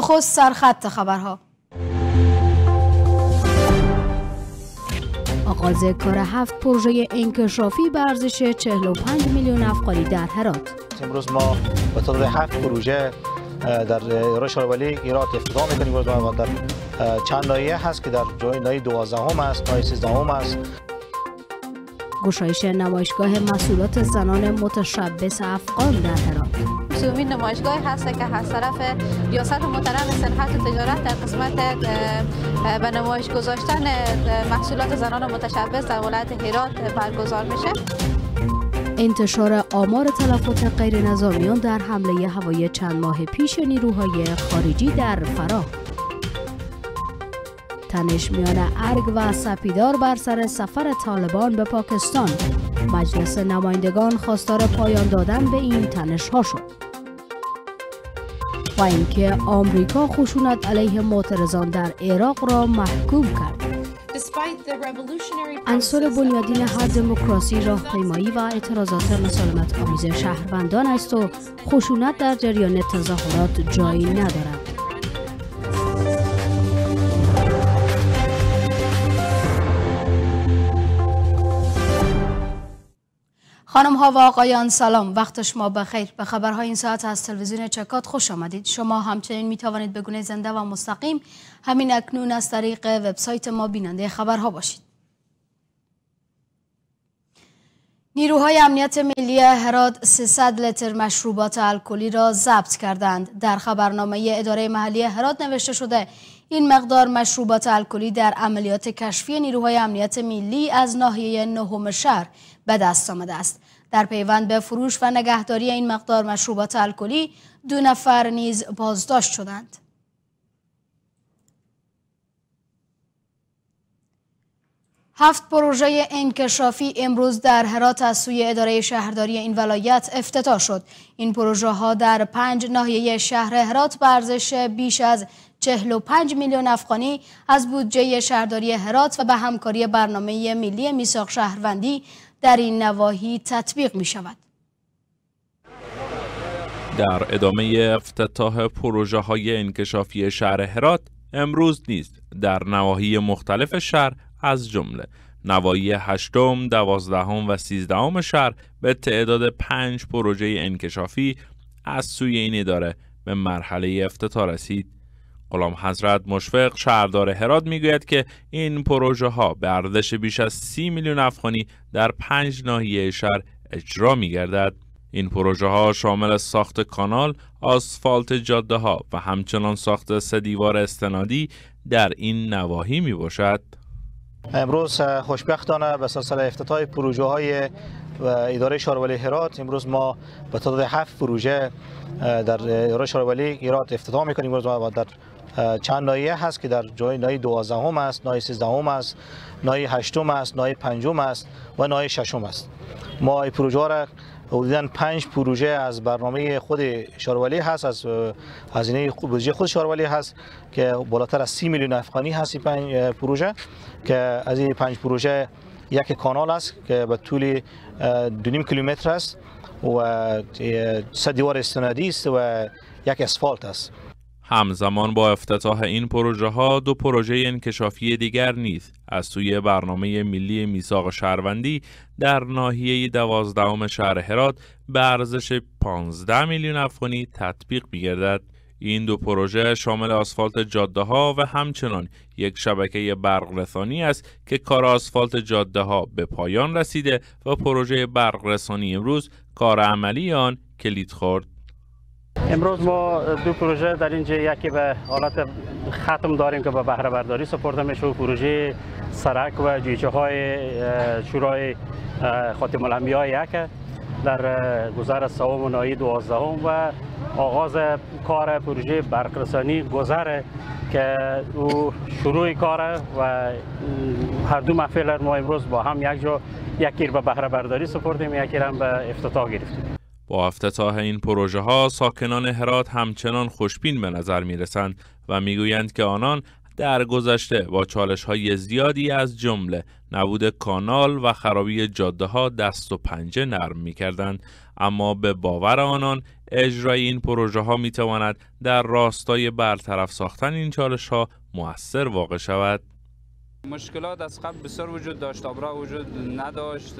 نخست سرخط خبرها آغاز کار هفت پروژه انکشافی به ارزش 45 میلیون افغانی در هرات امروز ما به طور هفت پروژه در رشاروالی ایرات افتتاح میکنیم و در چند لایه هست که در جای 12 هم است نایه 13 هم است گشایش نمایشگاه مسئولات زنان متشبس افغان در هرات سومین نمایشگاه هست که از طرف ریاست محترم صنعت و تجارت در قسمت به نمایش گذاشتن محصولات زنان متشبس در ولایت هرات برگزار میشه انتشار آمار تلفات غیر نظامیان در حمله هوایی چند ماه پیش نیروهای خارجی در فرا تنش میان ارگ و سپیدار بر سر سفر طالبان به پاکستان مجلس نمایندگان خواستار پایان دادن به این تنش ها شد و اینکه آمریکا خشونت علیه معترضان در عراق را محکوم کرد عنصر بنیادین هر دموکراسی راهپیمایی و اعتراضات مسالمت آمیز شهروندان است و خشونت در جریان تظاهرات جایی ندارد خانم ها و آقایان سلام وقت شما بخیر به خبرهای این ساعت از تلویزیون چکات خوش آمدید شما همچنین می توانید گونه زنده و مستقیم همین اکنون از طریق وبسایت ما بیننده خبرها باشید نیروهای امنیت ملی هرات 300 لیتر مشروبات الکلی را ضبط کردند در خبرنامه اداره محلی هرات نوشته شده این مقدار مشروبات الکلی در عملیات کشفی نیروهای امنیت ملی از ناحیه نهم شهر به دست آمده است در پیوند به فروش و نگهداری این مقدار مشروبات الکلی دو نفر نیز بازداشت شدند. هفت پروژه انکشافی امروز در هرات از سوی اداره شهرداری این ولایت افتتاح شد. این پروژه ها در پنج ناحیه شهر هرات برزش بیش از 45 میلیون افغانی از بودجه شهرداری هرات و به همکاری برنامه ملی میساق شهروندی در این نواحی تطبیق می شود. در ادامه افتتاح پروژه های انکشافی شهر هرات امروز نیست در نواحی مختلف شهر از جمله نواحی هشتم، دوازدهم و سیزدهم شهر به تعداد پنج پروژه انکشافی از سوی این اداره به مرحله افتتاح رسید غلام حضرت مشفق شهردار هرات میگوید که این پروژه ها به ارزش بیش از سی میلیون افغانی در پنج ناحیه شهر اجرا می گردد. این پروژه ها شامل ساخت کانال، آسفالت جاده ها و همچنان ساخت سه دیوار استنادی در این نواحی می باشد. امروز خوشبختانه به سلسله افتتاح پروژه های و اداره شاروالی هرات امروز ما به تعداد هفت پروژه در اداره شاروالی هرات افتتاح میکنیم امروز ما در چند نایه هست که در جای نایه 12 هم است نایه 13 هم است نایه 8 هم است نایه 5 هم است و نایه 6 هم است ما این پروژه را دیدن 5 پروژه از برنامه خود شاروالی هست از هزینه بودجه خود شاروالی هست که بالاتر از 3 میلیون افغانی است این پروژه که از این 5 پروژه یک کانال است که به طول 2.5 کیلومتر است و سه دیوار استنادی است و یک اسفالت است همزمان با افتتاح این پروژه ها دو پروژه انکشافی دیگر نیز از سوی برنامه ملی میثاق شهروندی در ناحیه دوازدهم شهر هرات به ارزش 15 میلیون افغانی تطبیق میگردد این دو پروژه شامل آسفالت جاده ها و همچنان یک شبکه برقرسانی است که کار آسفالت جاده ها به پایان رسیده و پروژه برقرسانی امروز کار عملی آن کلید خورد امروز ما دو پروژه در اینجا یکی به حالت ختم داریم که به بهره برداری سپرده میشه پروژه سرک و جیجه های شورای خاتم الانبیا یک در گذر سوم و نایی و آغاز کار پروژه برقرسانی گذره که او شروع کاره و هر دو محفل ما امروز با هم یک جا یکی به بهره برداری سپردیم یکی هم به افتتاح گرفتیم با افتتاح این پروژه ها ساکنان هرات همچنان خوشبین به نظر می رسند و میگویند که آنان در گذشته با چالش های زیادی از جمله نبود کانال و خرابی جاده ها دست و پنجه نرم می کردند اما به باور آنان اجرای این پروژه ها می تواند در راستای برطرف ساختن این چالش ها مؤثر واقع شود مشکلات از قبل بسیار وجود داشت آبرا وجود نداشت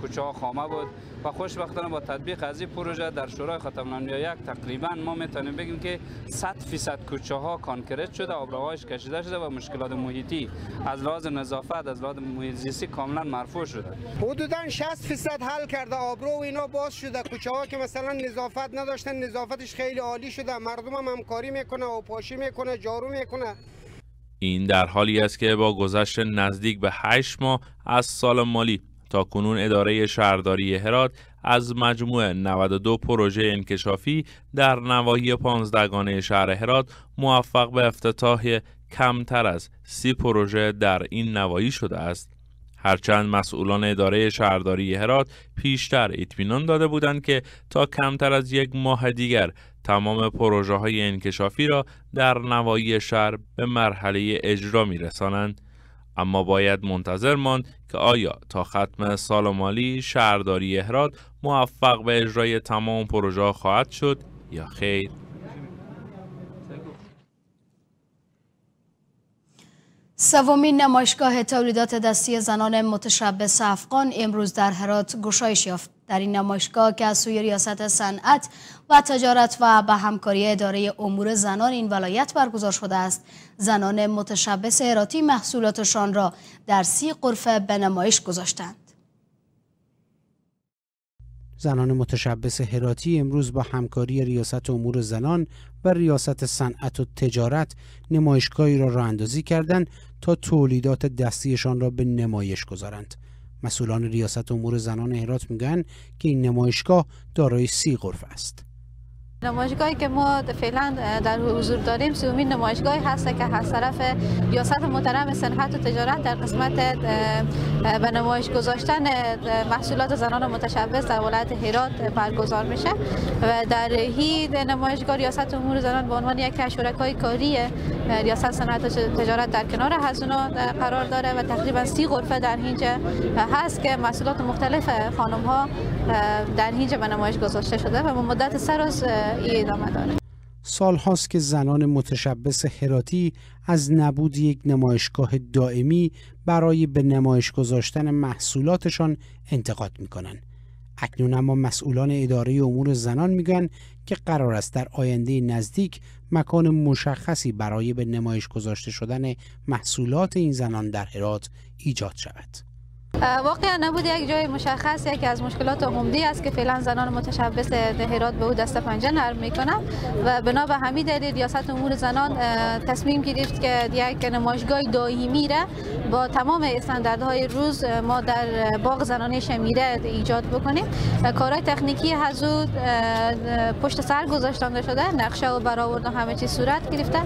کوچه ها خامه بود و خوشبختانه با تطبیق از این پروژه در شورای ختم یک تقریبا ما میتونیم بگیم که 100 فیصد کوچه ها کانکریت شده آبروهاش کشیده شده و مشکلات محیطی از لحاظ نظافت از لحاظ محیط زیستی کاملا مرفوع شده حدودا 60 فیصد حل کرده آبرو و اینا باز شده کوچه ها که مثلا نظافت نداشتن نظافتش خیلی عالی شده مردم هم همکاری میکنه و پاشی میکنه جارو میکنه این در حالی است که با گذشت نزدیک به 8 ماه از سال مالی تا کنون اداره شهرداری هرات از مجموع 92 پروژه انکشافی در نواحی پانزدگانه شهر هرات موفق به افتتاح کمتر از سی پروژه در این نواحی شده است. هرچند مسئولان اداره شهرداری هرات پیشتر اطمینان داده بودند که تا کمتر از یک ماه دیگر تمام پروژه های انکشافی را در نواحی شهر به مرحله اجرا می رسانند. اما باید منتظر ماند که آیا تا ختم سال مالی شهرداری اهراد موفق به اجرای تمام پروژه خواهد شد یا خیر سومین نمایشگاه تولیدات دستی زنان متشبس افغان امروز در هرات گشایش یافت در این نمایشگاه که از سوی ریاست صنعت و تجارت و به همکاری اداره امور زنان این ولایت برگزار شده است زنان متشبس هراتی محصولاتشان را در سی قرفه به نمایش گذاشتند زنان متشبس هراتی امروز با همکاری ریاست امور زنان و ریاست صنعت و تجارت نمایشگاهی را راه اندازی کردند تا تولیدات دستیشان را به نمایش گذارند مسئولان ریاست امور زنان هرات میگن که این نمایشگاه دارای سی غرفه است نمایشگاهی که ما فعلا در حضور داریم سومین نمایشگاهی هست که از طرف ریاست محترم صنعت و تجارت در قسمت به نمایش گذاشتن محصولات زنان متشبس در ولایت هرات برگزار میشه و در هید نمایشگاه ریاست امور زنان به عنوان یکی از شرکای کاری ریاست صنعت و تجارت در کنار هزونا قرار داره و تقریبا سی غرفه در اینجا هست که محصولات مختلف خانم ها در اینجا به نمایش گذاشته شده و مدت مدت سر ای ادامه داره سال هاست که زنان متشبس هراتی از نبود یک نمایشگاه دائمی برای به نمایش گذاشتن محصولاتشان انتقاد میکنن. اکنون اما مسئولان اداره امور زنان میگن که قرار است در آینده نزدیک مکان مشخصی برای به نمایش گذاشته شدن محصولات این زنان در هرات ایجاد شود. واقعا نبود یک جای مشخص یکی از مشکلات عمدی است که فعلا زنان متشبس هرات به او دست پنجه نرم میکنند و بنا به همین دلیل ریاست امور زنان تصمیم گرفت که یک نمایشگاه دائمی را با تمام استانداردهای روز ما در باغ زنان شمیره ایجاد بکنیم کارهای تکنیکی حضور پشت سر گذاشته شده نقشه و برآورد همه چیز صورت گرفته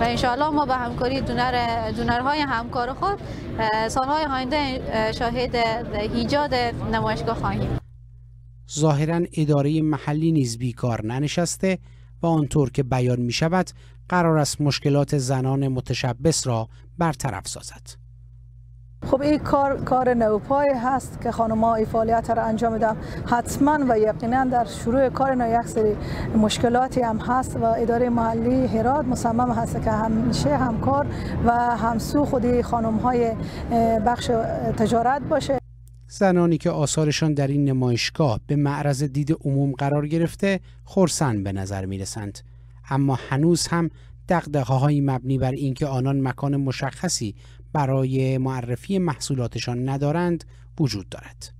و انشاءالله ما به همکاری دونر دونرهای همکار خود سالهای آینده شاهد شاهد ایجاد نمایشگاه خواهیم ظاهرا اداره محلی نیز بیکار ننشسته و آنطور که بیان می شود قرار است مشکلات زنان متشبس را برطرف سازد. خب این کار کار نوپای هست که خانم این فعالیت را انجام دم. حتما و یقینا در شروع کار نا یک سری مشکلاتی هم هست و اداره محلی هرات مصمم هست که همیشه همکار و همسو خودی های بخش تجارت باشه زنانی که آثارشان در این نمایشگاه به معرض دید عموم قرار گرفته خرسن به نظر می رسند. اما هنوز هم دقدقه های مبنی بر اینکه آنان مکان مشخصی برای معرفی محصولاتشان ندارند وجود دارد.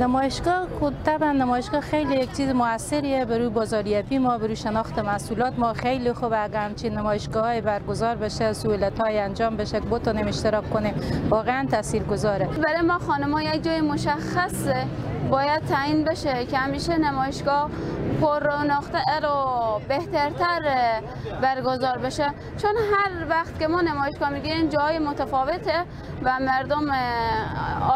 نمایشگاه طبعا نمایشگاه خیلی یک چیز موثریه روی بازاریابی ما برای شناخت محصولات ما خیلی خوب اگر همچین نمایشگاه های برگزار بشه سهولت های انجام بشه که بتونیم اشتراک کنیم واقعا تاثیر گذاره برای ما خانم یک جای مشخص باید تعیین بشه که همیشه نمایشگاه پر نقطه رو بهترتر برگزار بشه چون هر وقت که ما نمایشگاه میگیریم جای متفاوته و مردم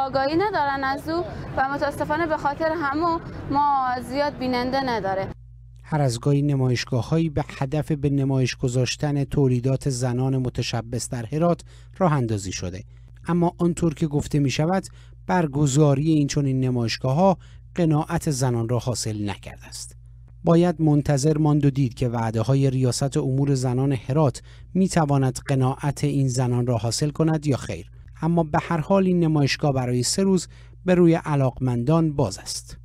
آگاهی ندارن از او و متاسفانه به خاطر همو ما زیاد بیننده نداره هر از گاهی هایی به هدف به نمایش گذاشتن تولیدات زنان متشبس در هرات راه اندازی شده اما آنطور که گفته می شود برگزاری این چنین نمایشگاه ها قناعت زنان را حاصل نکرده است باید منتظر ماند و دید که وعده های ریاست امور زنان هرات می تواند قناعت این زنان را حاصل کند یا خیر اما به هر حال این نمایشگاه برای سه روز به روی علاقمندان باز است.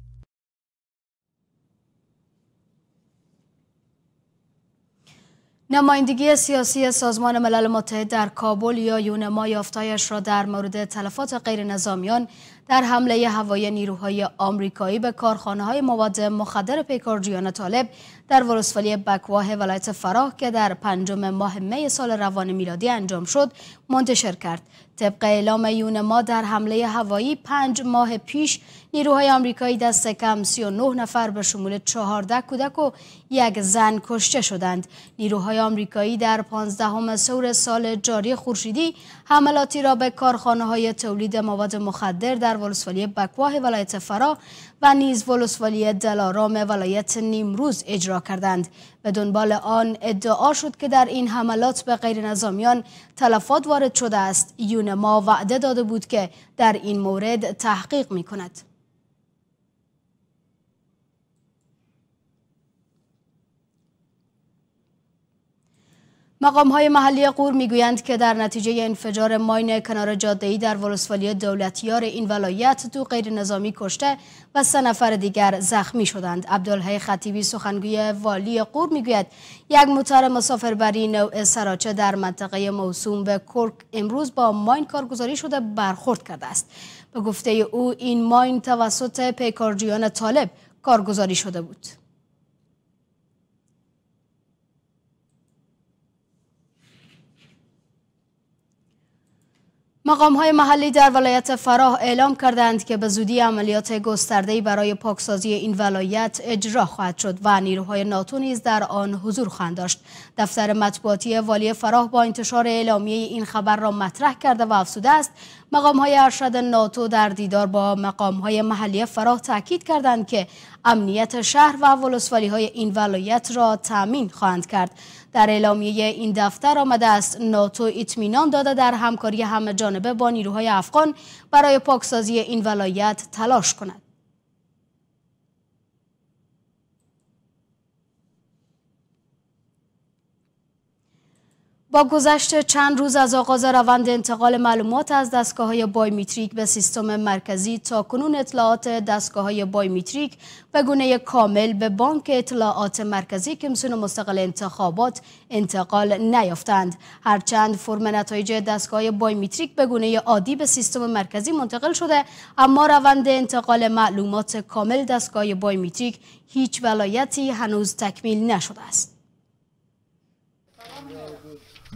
نمایندگی سیاسی سازمان ملل متحد در کابل یا یونما یافتایش را در مورد تلفات غیر نظامیان در حمله هوایی نیروهای آمریکایی به کارخانه های مواد مخدر پیکارجویان طالب در ورسفالی بکواه ولایت فراه که در پنجم ماه می سال روان میلادی انجام شد منتشر کرد طبق اعلام ما در حمله هوایی پنج ماه پیش نیروهای آمریکایی دست کم 39 نفر به شمول 14 کودک و یک زن کشته شدند. نیروهای آمریکایی در 15 سور سال جاری خورشیدی حملاتی را به کارخانه های تولید مواد مخدر در ولسوالی بکواه ولایت فرا و نیز ولسوالی دلارام ولایت نیمروز اجرا کردند. به دنبال آن ادعا شد که در این حملات به غیر نظامیان تلفات وارد شده است. ما وعده داده بود که در این مورد تحقیق می کند. مقام های محلی قور میگویند که در نتیجه انفجار ماین کنار جاده در ولسوالی دولتیار این ولایت دو غیر نظامی کشته و سه نفر دیگر زخمی شدند عبدالحی خطیبی سخنگوی والی قور میگوید یک موتر مسافربری نوع سراچه در منطقه موسوم به کرک امروز با ماین کارگزاری شده برخورد کرده است به گفته او این ماین توسط پیکارجویان طالب کارگزاری شده بود مقام های محلی در ولایت فراه اعلام کردند که به زودی عملیات گسترده برای پاکسازی این ولایت اجرا خواهد شد و نیروهای ناتو نیز در آن حضور خواهند داشت دفتر مطبوعاتی والی فراه با انتشار اعلامیه این خبر را مطرح کرده و افزوده است مقام های ارشد ناتو در دیدار با مقام های محلی فراه تاکید کردند که امنیت شهر و ولسوالی های این ولایت را تامین خواهند کرد در اعلامیه این دفتر آمده است ناتو اطمینان داده در همکاری همه جانبه با نیروهای افغان برای پاکسازی این ولایت تلاش کند با گذشت چند روز از آغاز روند انتقال معلومات از دستگاه های بایومتریک به سیستم مرکزی تا کنون اطلاعات دستگاه های بایومتریک به گونه کامل به بانک اطلاعات مرکزی کمیسیون مستقل انتخابات انتقال نیافتند هرچند فرم نتایج دستگاه های بایومتریک به گونه عادی به سیستم مرکزی منتقل شده اما روند انتقال معلومات کامل دستگاه بایومتریک هیچ ولایتی هنوز تکمیل نشده است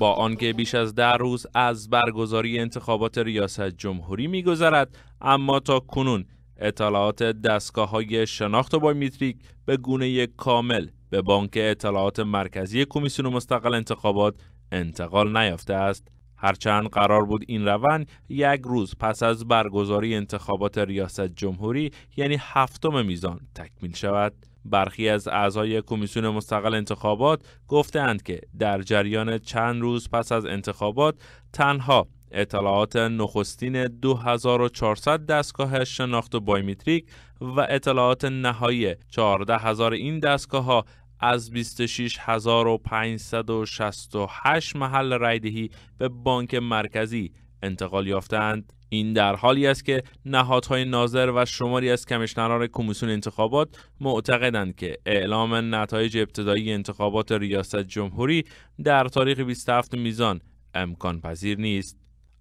با آنکه بیش از ده روز از برگزاری انتخابات ریاست جمهوری میگذرد اما تا کنون اطلاعات دستگاه های شناخت بایومتریک به گونه کامل به بانک اطلاعات مرکزی کمیسیون مستقل انتخابات انتقال نیافته است هرچند قرار بود این روند یک روز پس از برگزاری انتخابات ریاست جمهوری یعنی هفتم میزان تکمیل شود برخی از اعضای کمیسیون مستقل انتخابات گفتند که در جریان چند روز پس از انتخابات تنها اطلاعات نخستین 2400 دستگاه شناخت بایومتریک و اطلاعات نهایی 14000 این دستگاه ها از 26568 محل رایدهی به بانک مرکزی انتقال یافتند این در حالی است که نهادهای ناظر و شماری از کمیشنران کمیسیون انتخابات معتقدند که اعلام نتایج ابتدایی انتخابات ریاست جمهوری در تاریخ 27 میزان امکان پذیر نیست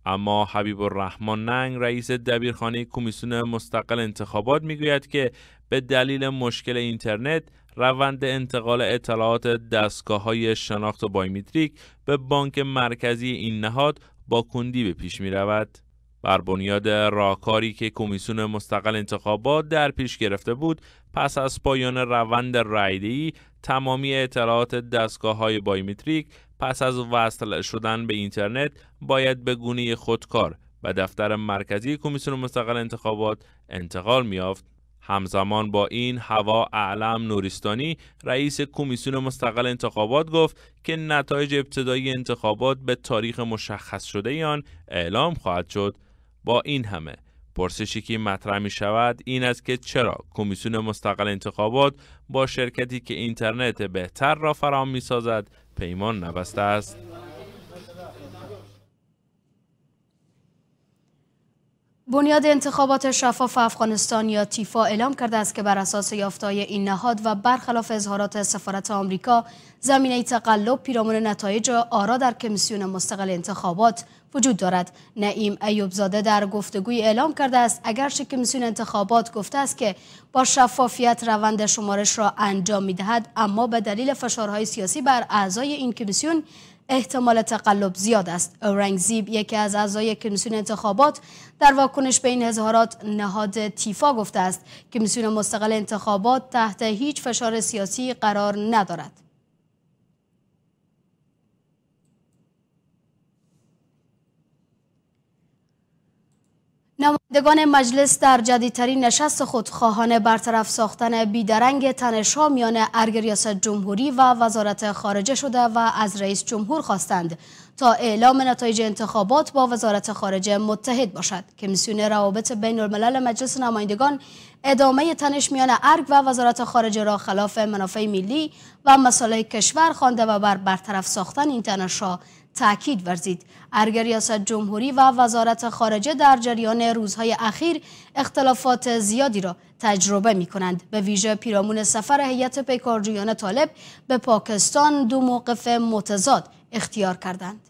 اما حبیب الرحمن ننگ رئیس دبیرخانه کمیسیون مستقل انتخابات میگوید که به دلیل مشکل اینترنت روند انتقال اطلاعات دستگاه های شناخت و بایومتریک به بانک مرکزی این نهاد با کندی به پیش می رود. بر بنیاد راهکاری که کمیسیون مستقل انتخابات در پیش گرفته بود پس از پایان روند رایدهی تمامی اطلاعات دستگاه های بایومتریک پس از وصل شدن به اینترنت باید به گونه خودکار و دفتر مرکزی کمیسیون مستقل انتخابات انتقال میافت همزمان با این هوا اعلم نوریستانی رئیس کمیسیون مستقل انتخابات گفت که نتایج ابتدایی انتخابات به تاریخ مشخص شده آن اعلام خواهد شد با این همه پرسشی که مطرح می شود این است که چرا کمیسیون مستقل انتخابات با شرکتی که اینترنت بهتر را فرام می سازد پیمان نبسته است بنیاد انتخابات شفاف افغانستان یا تیفا اعلام کرده است که بر اساس یافتای این نهاد و برخلاف اظهارات سفارت آمریکا زمینه تقلب پیرامون نتایج آرا در کمیسیون مستقل انتخابات وجود دارد نعیم ایوبزاده در گفتگوی اعلام کرده است اگرچه کمیسیون انتخابات گفته است که با شفافیت روند شمارش را انجام میدهد اما به دلیل فشارهای سیاسی بر اعضای این کمیسیون احتمال تقلب زیاد است زیب یکی از اعضای کمیسیون انتخابات در واکنش به این اظهارات نهاد تیفا گفته است کمیسیون مستقل انتخابات تحت هیچ فشار سیاسی قرار ندارد نمایندگان مجلس در جدیدترین نشست خود خواهان برطرف ساختن بیدرنگ تنشا میان ارگ ریاست جمهوری و وزارت خارجه شده و از رئیس جمهور خواستند تا اعلام نتایج انتخابات با وزارت خارجه متحد باشد کمیسیون روابط بین الملل مجلس نمایندگان ادامه تنش میان ارگ و وزارت خارجه را خلاف منافع ملی و مسائل کشور خوانده و بر برطرف ساختن این تنشا تاکید ورزید ارگر ریاست جمهوری و وزارت خارجه در جریان روزهای اخیر اختلافات زیادی را تجربه می کنند به ویژه پیرامون سفر هیئت پیکارجویان طالب به پاکستان دو موقف متضاد اختیار کردند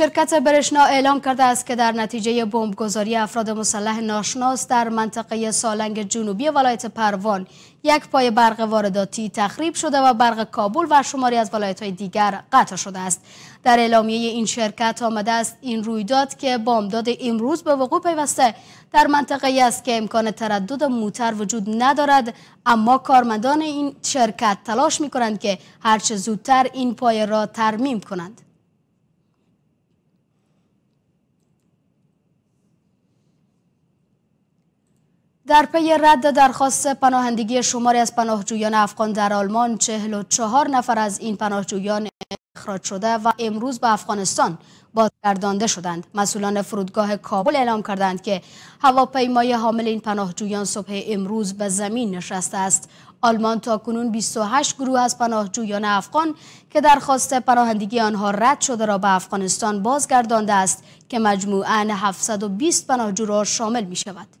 شرکت برشنا اعلام کرده است که در نتیجه بمبگذاری افراد مسلح ناشناس در منطقه سالنگ جنوبی ولایت پروان یک پای برق وارداتی تخریب شده و برق کابل و شماری از ولایت های دیگر قطع شده است در اعلامیه این شرکت آمده است این رویداد که بامداد امروز به وقوع پیوسته در منطقه ای است که امکان تردد موتر وجود ندارد اما کارمندان این شرکت تلاش می کنند که هرچه زودتر این پایه را ترمیم کنند در پی رد درخواست پناهندگی شماری از پناهجویان افغان در آلمان 44 نفر از این پناهجویان اخراج شده و امروز به افغانستان بازگردانده شدند مسئولان فرودگاه کابل اعلام کردند که هواپیمای حامل این پناهجویان صبح امروز به زمین نشسته است آلمان تا کنون 28 گروه از پناهجویان افغان که درخواست پناهندگی آنها رد شده را به افغانستان بازگردانده است که مجموعاً 720 پناهجو را شامل می شود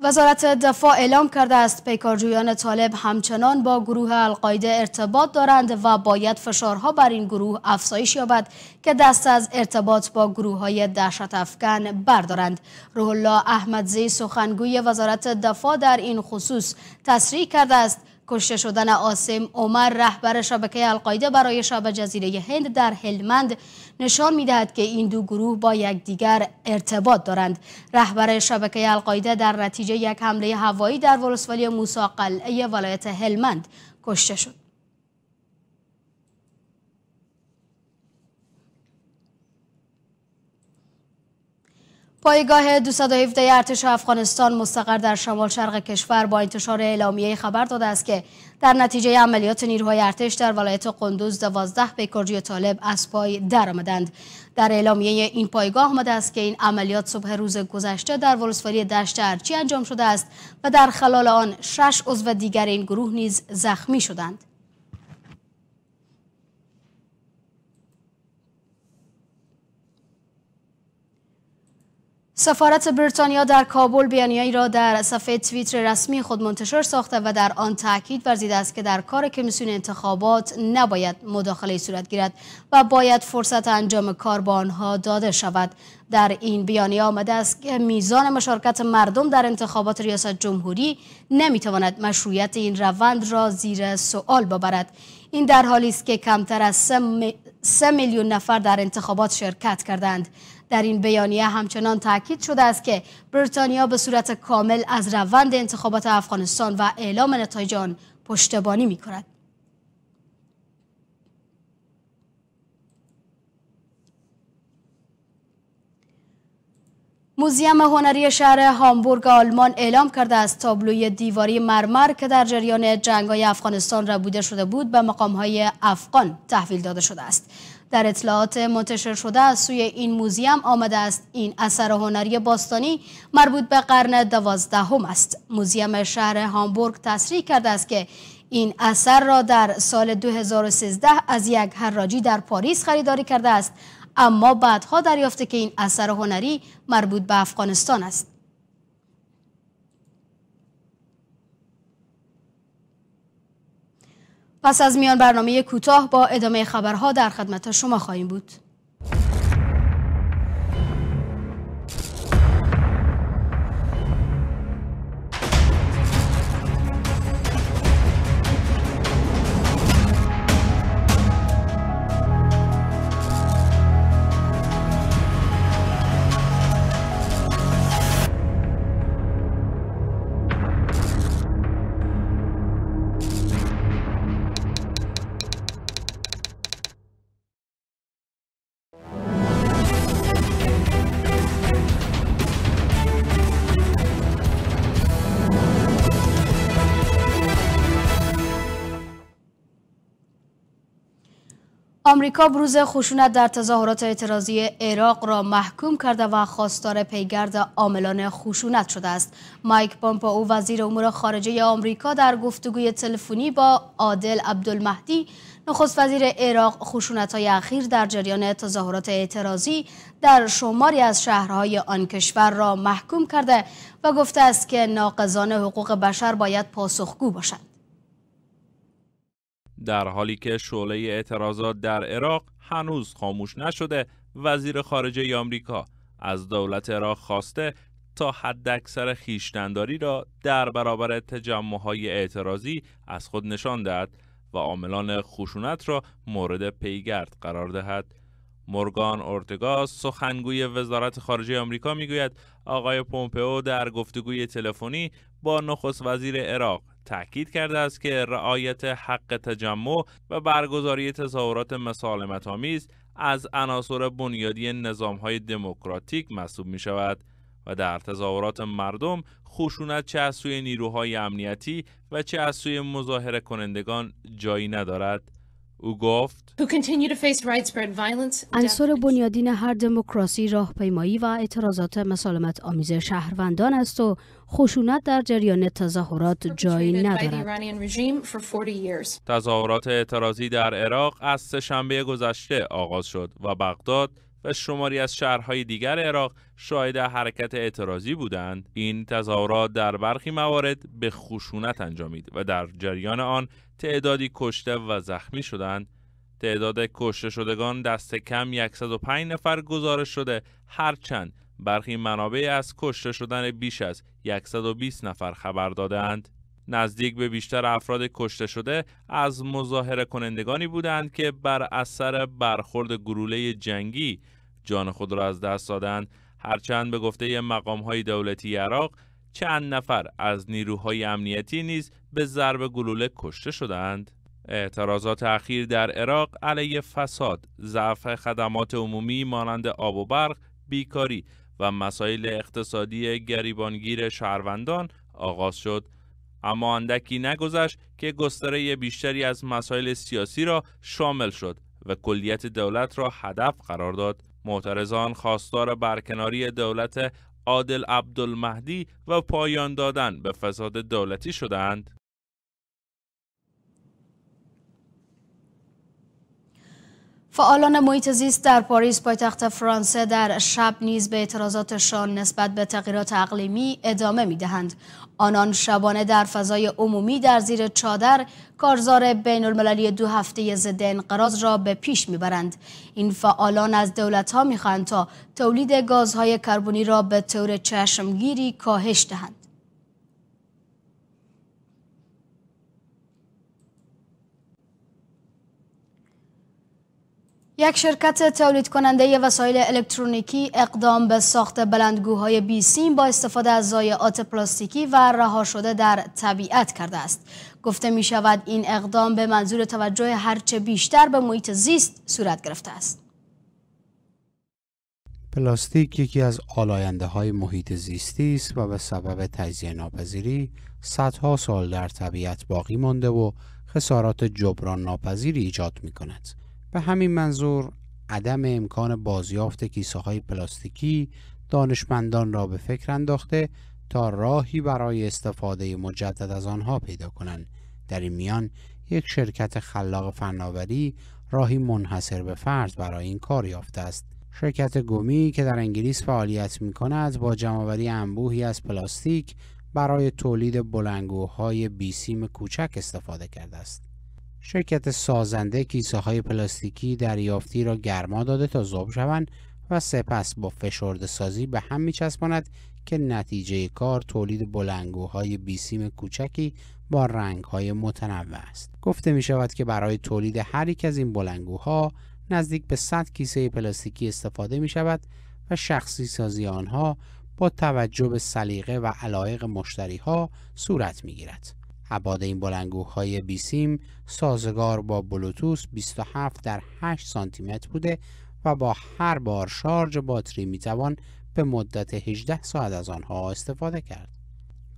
وزارت دفاع اعلام کرده است پیکارجویان طالب همچنان با گروه القاعده ارتباط دارند و باید فشارها بر این گروه افزایش یابد که دست از ارتباط با گروه های دهشت افکن بردارند روح الله احمدزی سخنگوی وزارت دفاع در این خصوص تصریح کرده است کشته شدن آسم عمر رهبر شبکه القاعده برای شب جزیره هند در هلمند نشان میدهد که این دو گروه با یکدیگر ارتباط دارند رهبر شبکه القاعده در نتیجه یک حمله هوایی در ولسوالی موسی قلعه ولایت هلمند کشته شد پایگاه 217 ارتش افغانستان مستقر در شمال شرق کشور با انتشار اعلامیه خبر داده است که در نتیجه عملیات نیروهای ارتش در ولایت قندوز 12 پیکارجی طالب از پای آمدند در اعلامیه این پایگاه آمده است که این عملیات صبح روز گذشته در ولسوالی دشت ارچی انجام شده است و در خلال آن شش عضو دیگر این گروه نیز زخمی شدند سفارت بریتانیا در کابل بیانیه‌ای را در صفحه توییتر رسمی خود منتشر ساخته و در آن تاکید ورزیده است که در کار کمیسیون انتخابات نباید مداخله صورت گیرد و باید فرصت انجام کار با آنها داده شود در این بیانیه آمده است که میزان مشارکت مردم در انتخابات ریاست جمهوری نمیتواند مشروعیت این روند را زیر سوال ببرد این در حالی است که کمتر از سه میلیون نفر در انتخابات شرکت کردند در این بیانیه همچنان تاکید شده است که بریتانیا به صورت کامل از روند انتخابات افغانستان و اعلام نتایج آن پشتبانی می کند. موزیم هنری شهر هامبورگ آلمان اعلام کرده است تابلوی دیواری مرمر که در جریان جنگ های افغانستان را بوده شده بود به مقام های افغان تحویل داده شده است. در اطلاعات منتشر شده از سوی این موزیم آمده است این اثر هنری باستانی مربوط به قرن دوازدهم است موزیم شهر هامبورگ تصریح کرده است که این اثر را در سال 2013 از یک حراجی در پاریس خریداری کرده است اما بعدها دریافته که این اثر هنری مربوط به افغانستان است پس از میان برنامه کوتاه با ادامه خبرها در خدمت شما خواهیم بود آمریکا بروز خشونت در تظاهرات اعتراضی عراق را محکوم کرده و خواستار پیگرد عاملان خشونت شده است. مایک او وزیر امور خارجه آمریکا در گفتگوی تلفنی با عادل عبدالمهدی نخست وزیر عراق خشونت های اخیر در جریان تظاهرات اعتراضی در شماری از شهرهای آن کشور را محکوم کرده و گفته است که ناقضان حقوق بشر باید پاسخگو باشند. در حالی که شعله اعتراضات در عراق هنوز خاموش نشده وزیر خارجه آمریکا از دولت عراق خواسته تا حد اکثر خیشتنداری را در برابر های اعتراضی از خود نشان دهد و عاملان خشونت را مورد پیگرد قرار دهد مورگان اورتگا سخنگوی وزارت خارجه آمریکا میگوید آقای پومپئو در گفتگوی تلفنی با نخست وزیر عراق تاکید کرده است که رعایت حق تجمع و برگزاری تظاهرات مسالمت آمیز از عناصر بنیادی نظام دموکراتیک محسوب می شود و در تظاهرات مردم خشونت چه از سوی نیروهای امنیتی و چه از سوی مظاهره کنندگان جایی ندارد او گفت انصار بنیادین هر دموکراسی راهپیمایی و اعتراضات مسالمت آمیز شهروندان است و خشونت در جریان تظاهرات جایی ندارد. تظاهرات اعتراضی در عراق از سه شنبه گذشته آغاز شد و بغداد و شماری از شهرهای دیگر عراق شاهد حرکت اعتراضی بودند این تظاهرات در برخی موارد به خشونت انجامید و در جریان آن تعدادی کشته و زخمی شدند تعداد کشته شدگان دست کم 105 نفر گزارش شده هرچند برخی منابع از کشته شدن بیش از 120 نفر خبر دادند نزدیک به بیشتر افراد کشته شده از مظاهره کنندگانی بودند که بر اثر برخورد گروله جنگی جان خود را از دست دادند هرچند به گفته مقامهای دولتی عراق چند نفر از نیروهای امنیتی نیز به ضرب گلوله کشته شدند اعتراضات اخیر در عراق علیه فساد، ضعف خدمات عمومی مانند آب و برق، بیکاری و مسائل اقتصادی گریبانگیر شهروندان آغاز شد اما اندکی نگذشت که گستره بیشتری از مسائل سیاسی را شامل شد و کلیت دولت را هدف قرار داد معترضان خواستار برکناری دولت عادل عبدالمهدی و پایان دادن به فساد دولتی شدند فعالان محیط زیست در پاریس پایتخت فرانسه در شب نیز به اعتراضاتشان نسبت به تغییرات اقلیمی ادامه میدهند آنان شبانه در فضای عمومی در زیر چادر کارزار بین المللی دو هفته ضد انقراض را به پیش میبرند این فعالان از دولت ها میخواهند تا تولید گازهای کربونی را به طور چشمگیری کاهش دهند یک شرکت تولید کننده وسایل الکترونیکی اقدام به ساخت بلندگوهای بی سیم با استفاده از ضایعات پلاستیکی و رها شده در طبیعت کرده است. گفته می شود این اقدام به منظور توجه هرچه بیشتر به محیط زیست صورت گرفته است. پلاستیک یکی از آلاینده های محیط زیستی است و به سبب تجزیه ناپذیری صدها سال در طبیعت باقی مانده و خسارات جبران ناپذیری ایجاد می کند. به همین منظور عدم امکان بازیافت کیسه های پلاستیکی دانشمندان را به فکر انداخته تا راهی برای استفاده مجدد از آنها پیدا کنند در این میان یک شرکت خلاق فناوری راهی منحصر به فرد برای این کار یافته است شرکت گومی که در انگلیس فعالیت می کند با جمعآوری انبوهی از پلاستیک برای تولید بلنگوهای بیسیم کوچک استفاده کرده است شرکت سازنده کیسه های پلاستیکی دریافتی را گرما داده تا ذوب شوند و سپس با فشرده سازی به هم میچسباند که نتیجه کار تولید بلنگوهای بیسیم کوچکی با رنگهای متنوع است. گفته می شود که برای تولید هر یک از این بلنگوها نزدیک به 100 کیسه پلاستیکی استفاده می شود و شخصی سازی آنها با توجه به سلیقه و علایق مشتری ها صورت می گیرد. ابعاد این بلندگوهای بیسیم سازگار با بلوتوس 27 در 8 سانتیمتر بوده و با هر بار شارژ باتری میتوان به مدت 18 ساعت از آنها استفاده کرد.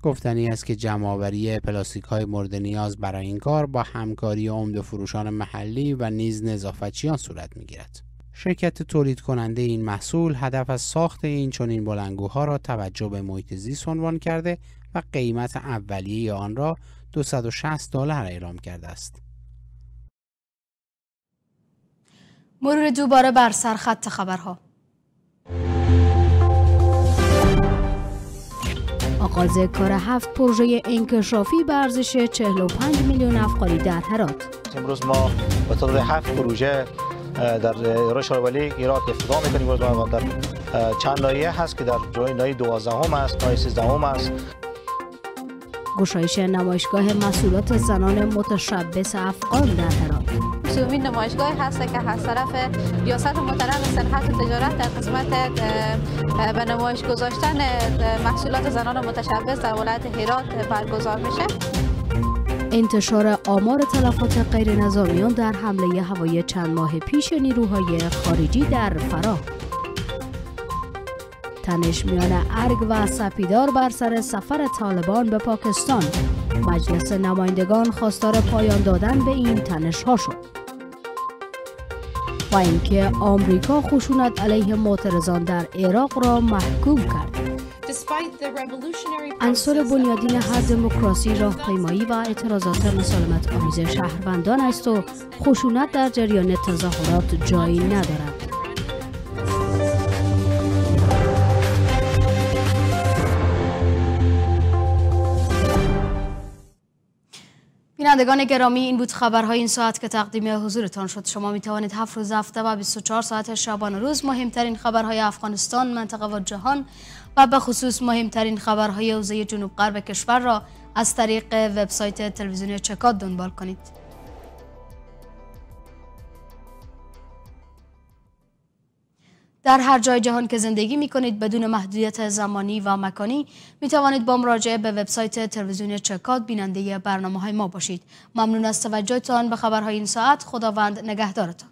گفتنی است که جمعآوری پلاستیک های مورد نیاز برای این کار با همکاری عمده فروشان محلی و نیز نظافتچیان صورت میگیرد. شرکت تولید کننده این محصول هدف از ساخت این چنین بلنگوها را توجه به محیط زیست عنوان کرده و قیمت اولیه آن را 260 دلار اعلام کرده است. مرور دوباره بر سر خط خبرها. آغاز کار هفت پروژه انکشافی به ارزش 45 میلیون افغانی در هرات امروز ما به طور هفت پروژه در رشد ولی ایراد افتدا میکنیم در چند لایه هست که در جای 12 هم است لایه 13 هم است گشایش نمایشگاه مسئولات زنان متشبس افغان در هرات سومین نمایشگاه هست که از طرف ریاست محترم صنعت تجارت در قسمت به نمایش گذاشتن محصولات زنان متشبس در ولایت هرات برگزار میشه انتشار آمار تلفات غیر نظامیان در حمله هوایی چند ماه پیش نیروهای خارجی در فراه تنش میان ارگ و سپیدار بر سر سفر طالبان به پاکستان مجلس نمایندگان خواستار پایان دادن به این تنش ها شد و اینکه آمریکا خشونت علیه معترضان در عراق را محکوم کرد انصار بنیادین هر دموکراسی راه و اعتراضات مسالمت آمیز شهروندان است و خشونت در جریان تظاهرات جایی ندارد بینندگان گرامی این بود خبرهای این ساعت که تقدیم حضورتان شد شما می توانید هفت روز هفته و 24 ساعت شبانه روز مهمترین خبرهای افغانستان منطقه و جهان و به خصوص مهمترین خبرهای حوزه جنوب قرب کشور را از طریق وبسایت تلویزیونی چکات دنبال کنید در هر جای جهان که زندگی می کنید بدون محدودیت زمانی و مکانی می توانید با مراجعه به وبسایت تلویزیون چکات بیننده برنامه های ما باشید ممنون از توجهتان به خبرهای این ساعت خداوند نگهدارتان